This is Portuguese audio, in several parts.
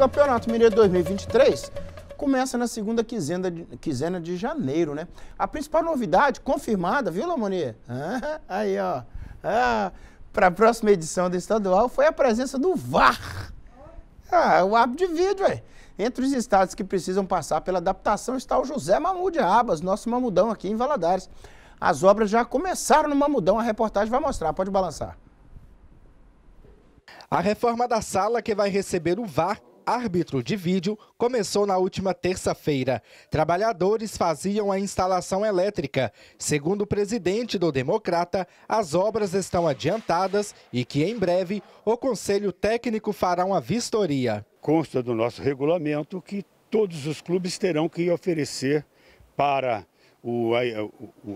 O Campeonato Mineiro 2023 começa na segunda quinzena de, quinzena de janeiro, né? A principal novidade confirmada, viu, Lamonier? Ah, aí, ó. Ah, Para a próxima edição do estadual foi a presença do VAR. Ah, o árbitro de vídeo, ué. Entre os estados que precisam passar pela adaptação está o José Mamud Abas, nosso mamudão aqui em Valadares. As obras já começaram no Mamudão, a reportagem vai mostrar, pode balançar. A reforma da sala que vai receber o VAR árbitro de vídeo começou na última terça-feira. Trabalhadores faziam a instalação elétrica. Segundo o presidente do Democrata, as obras estão adiantadas e que em breve o Conselho Técnico fará uma vistoria. Consta do nosso regulamento que todos os clubes terão que oferecer para o, a,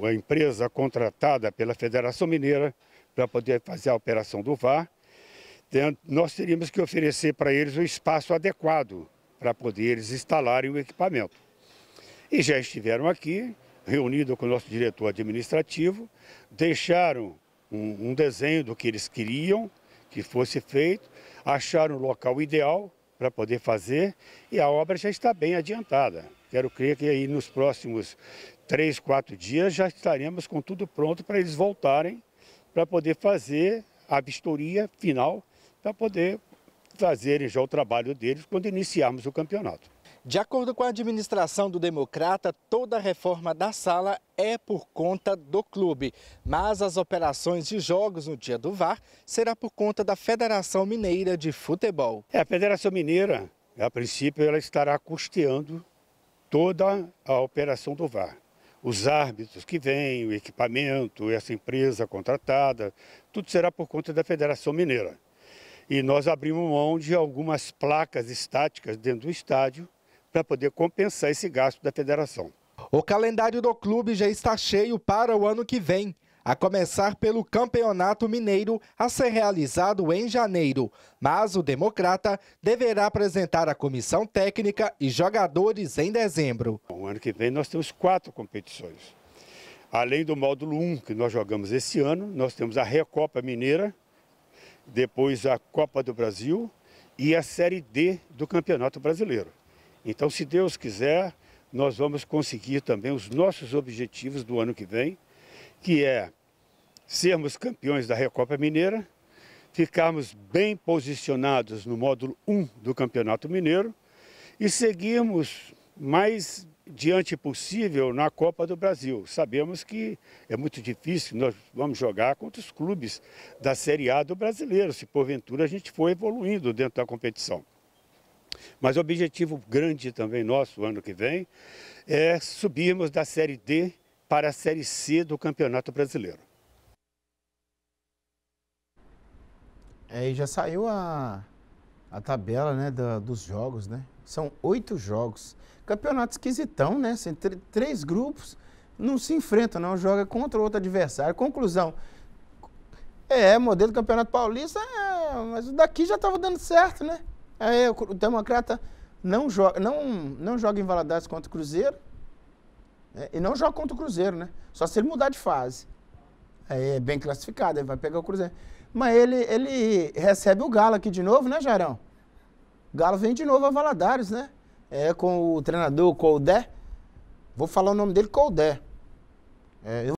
a empresa contratada pela Federação Mineira para poder fazer a operação do VAR nós teríamos que oferecer para eles o um espaço adequado para poderes instalarem o equipamento. E já estiveram aqui, reunido com o nosso diretor administrativo, deixaram um, um desenho do que eles queriam que fosse feito, acharam o local ideal para poder fazer e a obra já está bem adiantada. Quero crer que aí nos próximos três, quatro dias já estaremos com tudo pronto para eles voltarem para poder fazer a vistoria final para poder fazerem já o trabalho deles quando iniciarmos o campeonato. De acordo com a administração do Democrata, toda a reforma da sala é por conta do clube, mas as operações de jogos no dia do VAR será por conta da Federação Mineira de Futebol. É, a Federação Mineira, a princípio, ela estará custeando toda a operação do VAR. Os árbitros que vêm, o equipamento, essa empresa contratada, tudo será por conta da Federação Mineira. E nós abrimos mão de algumas placas estáticas dentro do estádio para poder compensar esse gasto da federação. O calendário do clube já está cheio para o ano que vem, a começar pelo Campeonato Mineiro a ser realizado em janeiro. Mas o Democrata deverá apresentar a comissão técnica e jogadores em dezembro. O ano que vem nós temos quatro competições. Além do módulo 1 que nós jogamos esse ano, nós temos a Recopa Mineira, depois a Copa do Brasil e a Série D do Campeonato Brasileiro. Então, se Deus quiser, nós vamos conseguir também os nossos objetivos do ano que vem, que é sermos campeões da Recopa Mineira, ficarmos bem posicionados no módulo 1 do Campeonato Mineiro e seguirmos mais diante possível na Copa do Brasil. Sabemos que é muito difícil, nós vamos jogar contra os clubes da Série A do brasileiro, se porventura a gente for evoluindo dentro da competição. Mas o objetivo grande também nosso, ano que vem, é subirmos da Série D para a Série C do Campeonato Brasileiro. É, já saiu a, a tabela né, da, dos jogos, né? São oito jogos. Campeonato esquisitão, né? São três grupos não se enfrenta, não. Joga contra outro adversário. Conclusão. É, é, modelo do Campeonato Paulista, é, mas o daqui já estava dando certo, né? Aí é, é, o Democrata não joga, não, não joga em Valadares contra o Cruzeiro. Né? E não joga contra o Cruzeiro, né? Só se ele mudar de fase. Aí é bem classificado, ele vai pegar o Cruzeiro. Mas ele, ele recebe o Galo aqui de novo, né, Jarão? Galo vem de novo a Valadares, né? É com o treinador Coldé. Vou falar o nome dele, Coldé. É, eu